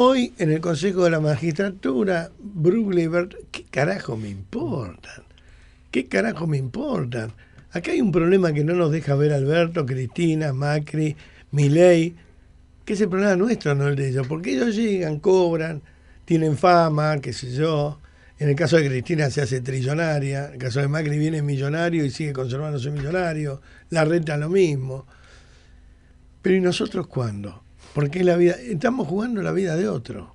Hoy en el Consejo de la Magistratura, Brugle ¿qué carajo me importan? ¿Qué carajo me importan? Acá hay un problema que no nos deja ver Alberto, Cristina, Macri, Milei, que es el problema nuestro, no el de ellos, porque ellos llegan, cobran, tienen fama, qué sé yo. En el caso de Cristina se hace trillonaria, en el caso de Macri viene millonario y sigue conservando su millonario, la renta lo mismo. Pero ¿y nosotros cuándo? Porque la vida, estamos jugando la vida de otro.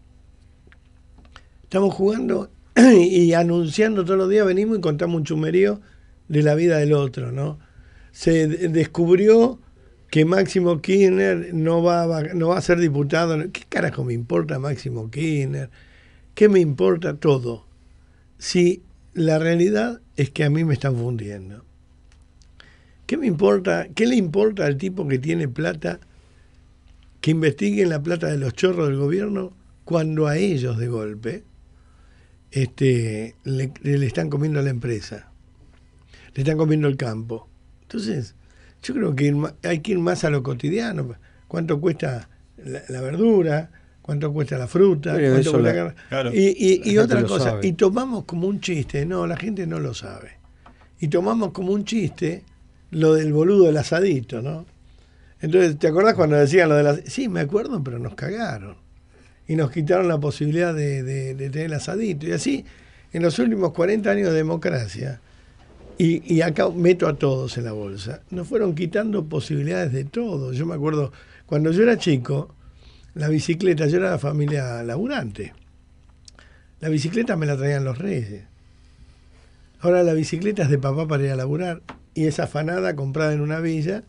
Estamos jugando y anunciando todos los días, venimos y contamos un chumerío de la vida del otro, ¿no? Se descubrió que Máximo Kirchner no va, a, no va a ser diputado. ¿Qué carajo me importa Máximo Kirchner? ¿Qué me importa todo? Si la realidad es que a mí me están fundiendo. ¿Qué me importa? ¿Qué le importa al tipo que tiene plata? que investiguen la plata de los chorros del gobierno cuando a ellos de golpe este, le, están comiendo a la empresa, le están comiendo el campo. Entonces, yo creo que hay que ir más a lo cotidiano. ¿Cuánto cuesta la, verdura? cuánto cuesta la fruta, y, otra cosa, y tomamos como un chiste, no, la gente no lo sabe. Y tomamos como un chiste lo del boludo del asadito, ¿no? Entonces, ¿te acordás cuando decían lo de las... Sí, me acuerdo, pero nos cagaron. Y nos quitaron la posibilidad de, tener el asadito. Y así, en los últimos 40 años de democracia, y, acá meto a todos en la bolsa, nos fueron quitando posibilidades de todo. Yo me acuerdo, cuando yo era chico, la bicicleta, yo era la familia laburante. La bicicleta me la traían los reyes. Ahora la bicicleta es de papá para ir a laburar y esa afanada, comprada en una villa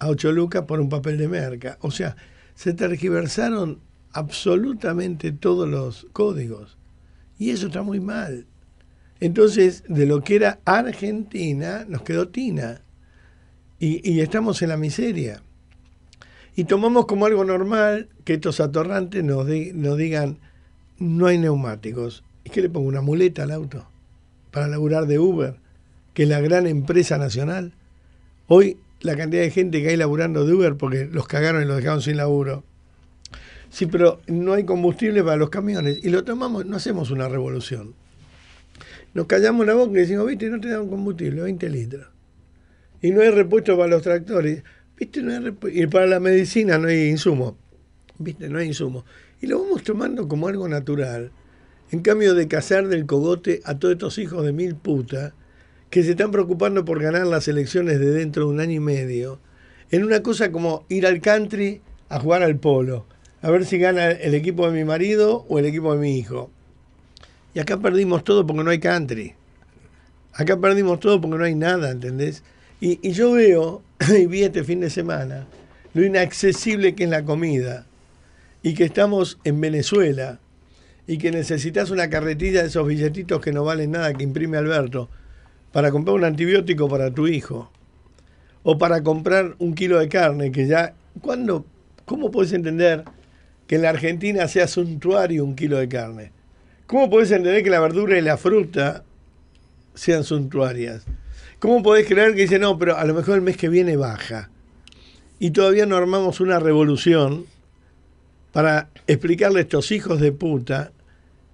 a 8 por un papel de merca. O sea, se tergiversaron absolutamente todos los códigos. Y eso está muy mal. Entonces, de lo que era Argentina, nos quedó Tina. Y, estamos en la miseria. Y tomamos como algo normal que estos atorrantes nos, digan, no hay neumáticos. ¿Y qué le pongo? ¿Una muleta al auto? Para laburar de Uber, que es la gran empresa nacional. Hoy la cantidad de gente que hay laburando de Uber porque los cagaron y los dejaron sin laburo. Sí, pero no hay combustible para los camiones. Y lo tomamos, no hacemos una revolución. Nos callamos la boca y decimos, viste, no te dan combustible, 20 litros. Y no hay repuesto para los tractores. Viste, no hay Y para la medicina no hay insumo. Viste, no hay insumo. Y lo vamos tomando como algo natural. En cambio de cazar del cogote a todos estos hijos de mil putas, que se están preocupando por ganar las elecciones de dentro de un año y medio, en una cosa como ir al country a jugar al polo, a ver si gana el equipo de mi marido o el equipo de mi hijo. Y acá perdimos todo porque no hay country. Acá perdimos todo porque no hay nada, ¿entendés? Y, yo veo, y vi este fin de semana, lo inaccesible que es la comida, y que estamos en Venezuela, y que necesitas una carretilla de esos billetitos que no valen nada que imprime Alberto para comprar un antibiótico para tu hijo o para comprar un kilo de carne que ya cuando cómo puedes entender que en la Argentina sea suntuario un kilo de carne? ¿Cómo puedes entender que la verdura y la fruta sean suntuarias? ¿Cómo podés creer que dice, no, pero a lo mejor el mes que viene baja? Y todavía no armamos una revolución para explicarle a estos hijos de puta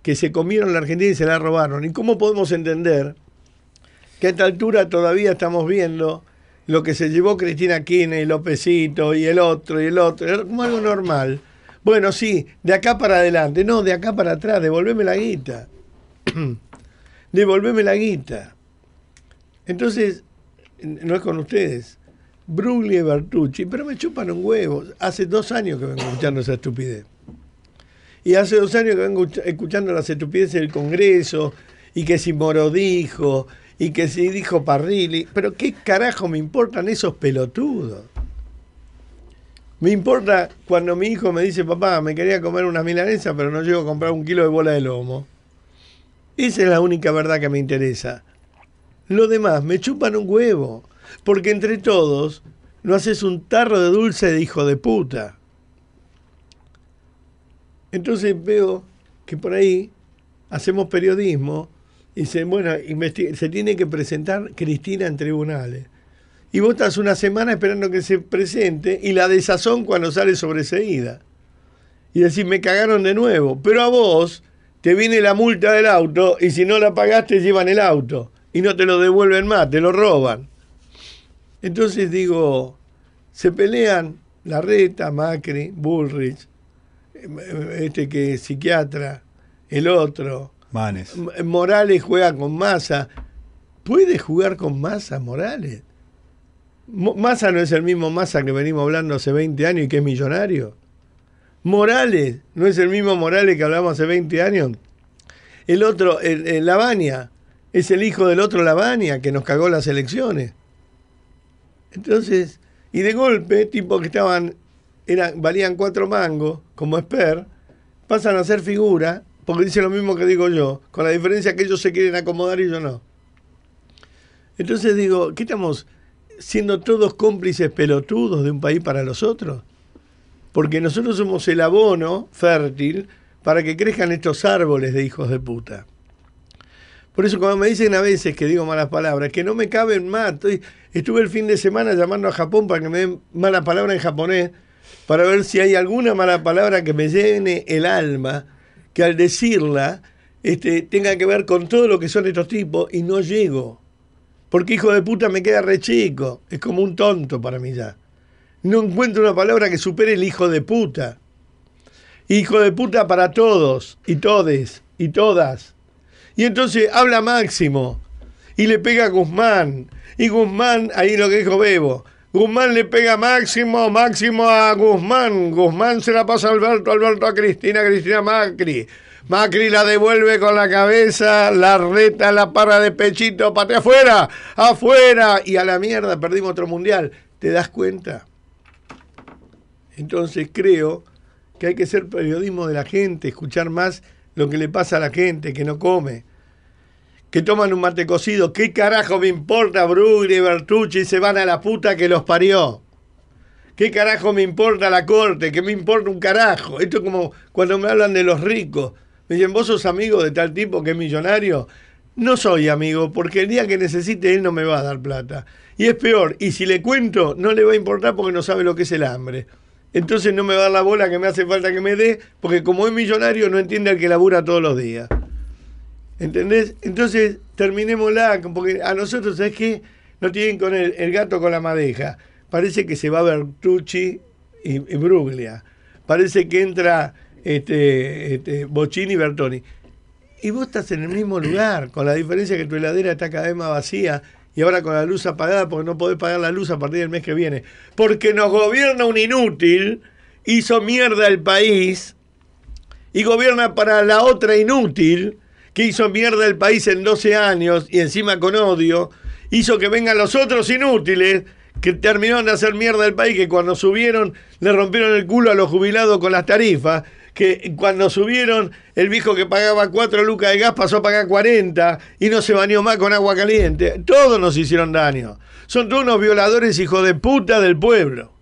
que se comieron la Argentina y se la robaron. ¿Y cómo podemos entender que a esta altura todavía estamos viendo lo que se llevó Cristina Kirchner y Lópezito y el otro y el otro, como algo normal. Bueno, sí, de acá para adelante, no, de acá para atrás, devolveme la guita. devolveme la guita. Entonces, no es con ustedes, Brugli y Bertucci, pero me chupan un huevo. Hace dos años que vengo escuchando esa estupidez. Y hace dos años que vengo escuchando las estupideces del Congreso y que si Moro dijo y que sí dijo Parrilli, pero ¿qué carajo me importan esos pelotudos? Me importa cuando mi hijo me dice, papá, me quería comer una milanesa, pero no llego a comprar un kilo de bola de lomo. Esa es la única verdad que me interesa. Lo demás, me chupan un huevo, porque entre todos no haces un tarro de dulce de hijo de puta. Entonces veo que por ahí hacemos periodismo Dicen, bueno, se tiene que presentar Cristina en tribunales. Y vos estás una semana esperando que se presente y la desazón cuando sale sobreseída. Y decís, me cagaron de nuevo. Pero a vos te viene la multa del auto y si no la pagaste llevan el auto y no te lo devuelven más, te lo roban. Entonces digo, se pelean la Reta, Macri, Bullrich, eh, este que es psiquiatra, el otro, Morales juega con Massa. ¿Puede jugar con Massa Morales? Massa no es el mismo Massa que venimos hablando hace 20 años y que es millonario. Morales no es el mismo Morales que hablamos hace 20 años. El otro, el, Lavania, es el hijo del otro Lavania que nos cagó las elecciones. Entonces, y de golpe, tipos que estaban, eran, valían cuatro mangos, como Esper, pasan a ser figura porque dice lo mismo que digo yo, con la diferencia que ellos se quieren acomodar y yo no. Entonces digo, ¿qué estamos siendo todos cómplices pelotudos de un país para los otros? Porque nosotros somos el abono fértil para que crezcan estos árboles de hijos de puta. Por eso cuando me dicen a veces que digo malas palabras, que no me caben más. Estuve el fin de semana llamando a Japón para que me den malas palabras en japonés, para ver si hay alguna mala palabra que me llene el alma que al decirla este, tenga que ver con todo lo que son estos tipos y no llego. Porque hijo de puta me queda re chico. Es como un tonto para mí ya. No encuentro una palabra que supere el hijo de puta. Hijo de puta para todos y todes y todas. Y entonces habla Máximo y le pega a Guzmán. Y Guzmán, ahí lo que dijo Bebo, Guzmán le pega a Máximo, Máximo a Guzmán. Guzmán se la pasa a Alberto, Alberto a Cristina, Cristina Macri. Macri la devuelve con la cabeza, la reta, la para de pechito, patea afuera, afuera. Y a la mierda, perdimos otro mundial. ¿Te das cuenta? Entonces creo que hay que ser periodismo de la gente, escuchar más lo que le pasa a la gente, que no come que toman un mate cocido. ¿Qué carajo me importa y Bertucci? Se van a la puta que los parió. ¿Qué carajo me importa la corte? ¿Qué me importa un carajo? Esto es como cuando me hablan de los ricos. Me dicen, ¿vos sos amigo de tal tipo que es millonario? No soy amigo, porque el día que necesite él no me va a dar plata. Y es peor, y si le cuento, no le va a importar porque no sabe lo que es el hambre. Entonces no me va a dar la bola que me hace falta que me dé, porque como es millonario no entiende al que labura todos los días. ¿Entendés? Entonces, terminémosla, porque a nosotros, ¿sabes qué? No tienen con el, gato con la madeja. Parece que se va Bertucci y, Bruglia. Parece que entra este, este, y Bertoni. Y vos estás en el mismo lugar, con la diferencia que tu heladera está cada vez más vacía y ahora con la luz apagada porque no podés pagar la luz a partir del mes que viene. Porque nos gobierna un inútil, hizo mierda el país y gobierna para la otra inútil que hizo mierda el país en 12 años y encima con odio, hizo que vengan los otros inútiles que terminaron de hacer mierda el país, que cuando subieron le rompieron el culo a los jubilados con las tarifas, que cuando subieron el viejo que pagaba 4 lucas de gas pasó a pagar 40 y no se bañó más con agua caliente. Todos nos hicieron daño. Son todos unos violadores hijos de puta del pueblo.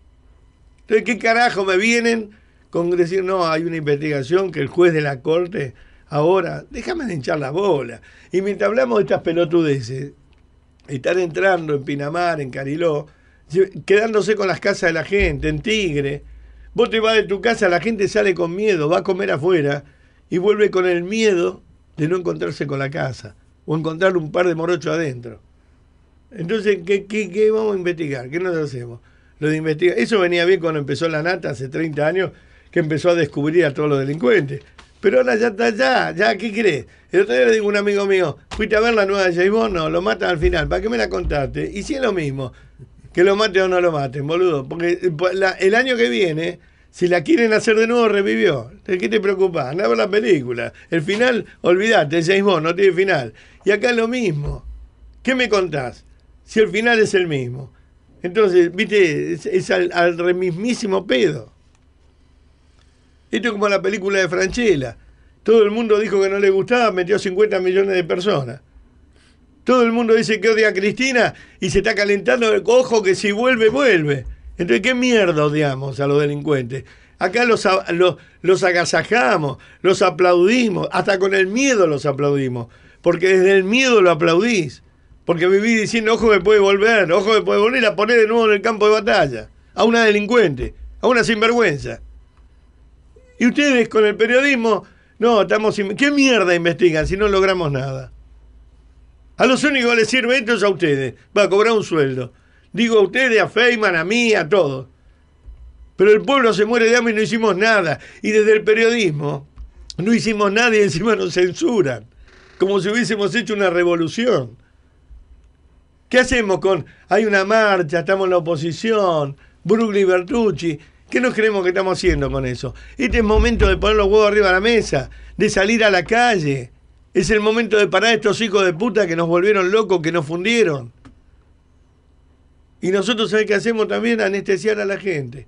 Entonces, ¿qué carajo me vienen con decir, no, hay una investigación que el juez de la corte Ahora, déjame de hinchar la bola. Y mientras hablamos de estas pelotudeces, están entrando en Pinamar, en Cariló, quedándose con las casas de la gente, en Tigre. Vos te vas de tu casa, la gente sale con miedo, va a comer afuera y vuelve con el miedo de no encontrarse con la casa o encontrar un par de morochos adentro. Entonces, ¿qué, qué, qué vamos a investigar? ¿Qué nos hacemos? Lo de investigar. Eso venía bien cuando empezó la nata hace 30 años, que empezó a descubrir a todos los delincuentes. Pero ahora ya está ya, ya, ¿qué crees? El otro día le digo a un amigo mío, fuiste a ver la nueva de Bond? no, lo matan al final, ¿para qué me la contaste? Y si es lo mismo, que lo maten o no lo maten, boludo, porque eh, el año que viene, si la quieren hacer de nuevo, revivió. ¿De qué te preocupas? Andá a ver la película. El final, olvidate, James Bond no tiene final. Y acá es lo mismo. ¿Qué me contás? Si el final es el mismo. Entonces, viste, es, al, al remismísimo pedo. Esto es como la película de Franchella. Todo el mundo dijo que no le gustaba, metió 50 millones de personas. Todo el mundo dice que odia a Cristina y se está calentando el cojo que si vuelve, vuelve. Entonces, ¿qué mierda odiamos a los delincuentes? Acá los, los, agasajamos, los aplaudimos, hasta con el miedo los aplaudimos, porque desde el miedo lo aplaudís. Porque vivís diciendo, ojo me puede volver, ojo me puede volver, y la ponés de nuevo en el campo de batalla. A una delincuente, a una sinvergüenza. Y ustedes con el periodismo, no, estamos. ¿Qué mierda investigan si no logramos nada? A los únicos que les sirve esto es a ustedes. Va a cobrar un sueldo. Digo a ustedes, a Feynman, a mí, a todos. Pero el pueblo se muere de hambre y no hicimos nada. Y desde el periodismo no hicimos nada y encima nos censuran. Como si hubiésemos hecho una revolución. ¿Qué hacemos con.? Hay una marcha, estamos en la oposición, Brugli Bertucci. ¿Qué nos creemos que estamos haciendo con eso? Este es momento de poner los huevos arriba de la mesa, de salir a la calle. Es el momento de parar a estos hijos de puta que nos volvieron locos, que nos fundieron. Y nosotros, ¿sabes qué hacemos también? Anestesiar a la gente.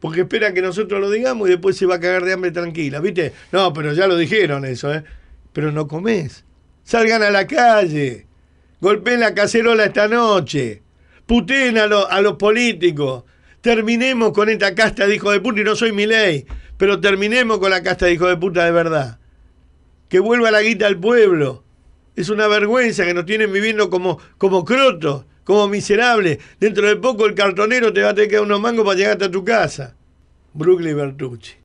Porque esperan que nosotros lo digamos y después se va a cagar de hambre tranquila, ¿viste? No, pero ya lo dijeron eso, ¿eh? Pero no comés. Salgan a la calle. Golpeen la cacerola esta noche. Puten a los políticos. Terminemos con esta casta de hijo de puta, y no soy mi ley, pero terminemos con la casta de hijo de puta de verdad. Que vuelva la guita al pueblo. Es una vergüenza que nos tienen viviendo como, como crotos, como miserables. Dentro de poco el cartonero te va a tener que dar unos mangos para llegar hasta tu casa. Brooklyn Bertucci.